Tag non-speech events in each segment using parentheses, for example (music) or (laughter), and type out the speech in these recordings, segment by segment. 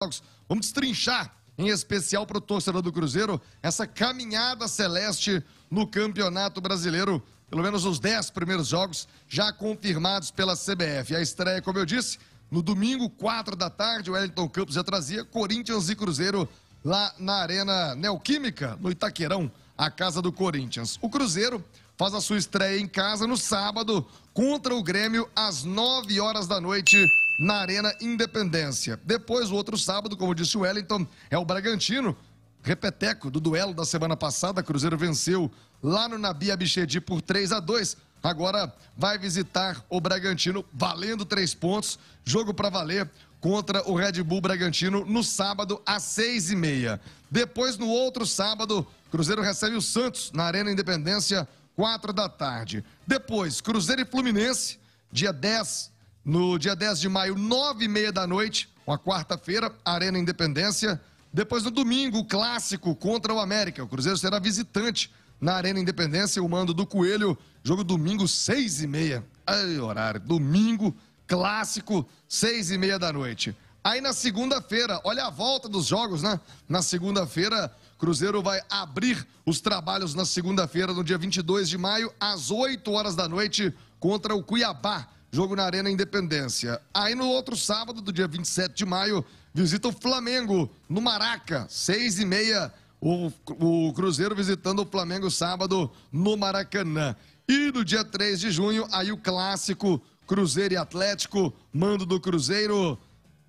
Vamos destrinchar, em especial para o torcedor do Cruzeiro, essa caminhada celeste no Campeonato Brasileiro. Pelo menos os 10 primeiros jogos já confirmados pela CBF. A estreia, como eu disse, no domingo, 4 da tarde, o Wellington Campos já trazia Corinthians e Cruzeiro lá na Arena Neoquímica, no Itaquerão, a casa do Corinthians. O Cruzeiro faz a sua estreia em casa no sábado contra o Grêmio às 9 horas da noite na Arena Independência. Depois, o outro sábado, como disse o Wellington, é o Bragantino. Repeteco do duelo da semana passada, Cruzeiro venceu lá no Nabi Abichedi por 3 a 2. Agora vai visitar o Bragantino valendo três pontos. Jogo para valer contra o Red Bull Bragantino no sábado às seis e meia. Depois, no outro sábado, Cruzeiro recebe o Santos na Arena Independência, quatro da tarde. Depois, Cruzeiro e Fluminense, dia 10 no dia 10 de maio, 9 e meia da noite, uma quarta-feira, Arena Independência. Depois, no domingo, clássico contra o América. O Cruzeiro será visitante na Arena Independência, o mando do Coelho. Jogo domingo, 6 e meia. Ai, horário. Domingo, clássico, 6 e meia da noite. Aí na segunda-feira, olha a volta dos jogos, né? Na segunda-feira, Cruzeiro vai abrir os trabalhos na segunda-feira, no dia 22 de maio, às 8 horas da noite, contra o Cuiabá jogo na Arena Independência. Aí no outro sábado, do dia 27 de maio, visita o Flamengo no Maraca, seis e meia, o, o Cruzeiro visitando o Flamengo sábado no Maracanã. E no dia 3 de junho, aí o clássico Cruzeiro e Atlético, mando do Cruzeiro,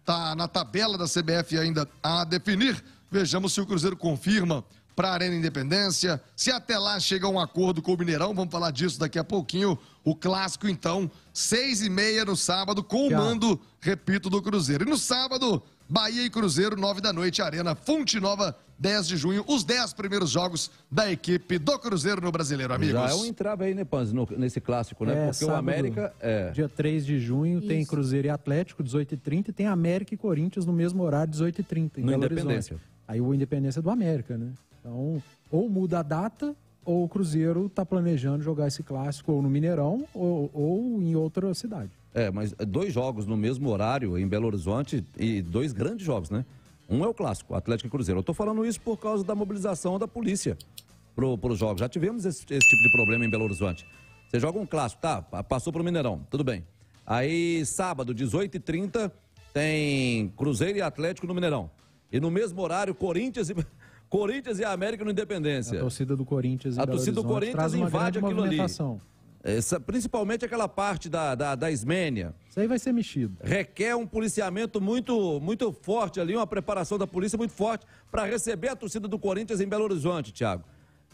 tá na tabela da CBF ainda a definir. Vejamos se o Cruzeiro confirma para a Arena Independência. Se até lá chega um acordo com o Mineirão, vamos falar disso daqui a pouquinho. O clássico, então, seis e meia no sábado, com o mando, repito, do Cruzeiro. E no sábado, Bahia e Cruzeiro, nove da noite, Arena Fonte Nova, 10 de junho, os dez primeiros jogos da equipe do Cruzeiro no Brasileiro, amigos. Já é um entrave aí, né, Panzi, nesse clássico, né? É, Porque sábado, o América... É... Dia 3 de junho Isso. tem Cruzeiro e Atlético, 18h30, e tem América e Corinthians no mesmo horário, 18h30, em no Belo Independência. Horizonte. Aí o Independência é do América, né? Então, ou muda a data, ou o Cruzeiro está planejando jogar esse clássico ou no Mineirão ou, ou em outra cidade. É, mas dois jogos no mesmo horário em Belo Horizonte e dois grandes jogos, né? Um é o clássico, Atlético e Cruzeiro. Eu tô falando isso por causa da mobilização da polícia pro, pro jogo. Já tivemos esse, esse tipo de problema em Belo Horizonte. Você joga um clássico, tá? Passou pro Mineirão, tudo bem. Aí, sábado, 18h30, tem Cruzeiro e Atlético no Mineirão. E no mesmo horário, Corinthians e. (laughs) Corinthians e América no Independência. A torcida do Corinthians. A torcida do Corinthians invade aquilo ali. Essa, principalmente aquela parte da, da, da Ismênia. Isso aí vai ser mexido. Requer um policiamento muito, muito forte ali, uma preparação da polícia muito forte para receber a torcida do Corinthians em Belo Horizonte, Thiago.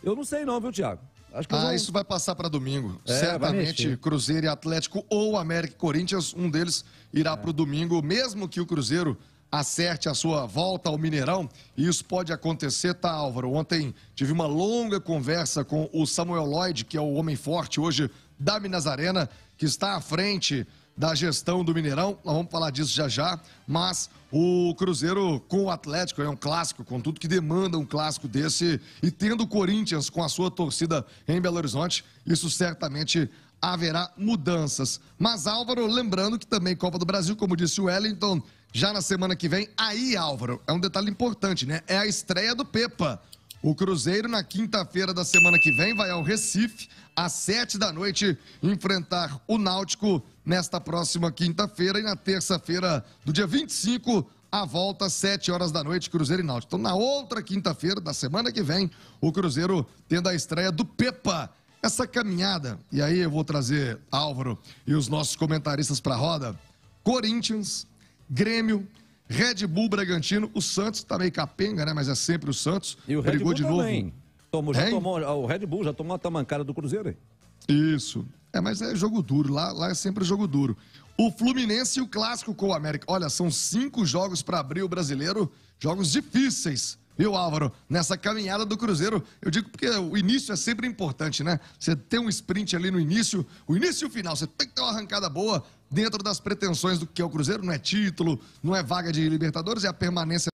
Eu não sei não, viu, Thiago? Acho que ah, vou... isso vai passar para domingo. É, Certamente Cruzeiro e Atlético ou América e Corinthians, um deles irá é. para o domingo, mesmo que o Cruzeiro acerte a sua volta ao Mineirão. E isso pode acontecer, tá, Álvaro? Ontem tive uma longa conversa com o Samuel Lloyd, que é o homem forte hoje da Minas Arena, que está à frente da gestão do Mineirão. Nós vamos falar disso já já. Mas o Cruzeiro com o Atlético é um clássico, contudo que demanda um clássico desse. E tendo o Corinthians com a sua torcida em Belo Horizonte, isso certamente haverá mudanças. Mas, Álvaro, lembrando que também Copa do Brasil, como disse o Wellington, já na semana que vem. Aí, Álvaro, é um detalhe importante, né? É a estreia do Pepa. O Cruzeiro, na quinta-feira da semana que vem, vai ao Recife, às sete da noite, enfrentar o Náutico nesta próxima quinta-feira e na terça-feira do dia 25, a volta às sete horas da noite, Cruzeiro e Náutico. Então, na outra quinta-feira da semana que vem, o Cruzeiro tendo a estreia do Pepa. Essa caminhada, e aí eu vou trazer Álvaro e os nossos comentaristas para a roda. Corinthians, Grêmio, Red Bull Bragantino, o Santos tá meio capenga, né? Mas é sempre o Santos. E o Red Brigou Bull de também. novo. Tomou, já tomou, o Red Bull já tomou a tamancada do Cruzeiro, hein? Isso. É, mas é jogo duro. Lá, lá é sempre jogo duro. O Fluminense e o Clássico com o América. Olha, são cinco jogos para abrir o brasileiro. Jogos difíceis Viu, Álvaro? Nessa caminhada do Cruzeiro, eu digo porque o início é sempre importante, né? Você tem um sprint ali no início, o início e o final, você tem que ter uma arrancada boa dentro das pretensões do que é o Cruzeiro, não é título, não é vaga de Libertadores, é a permanência.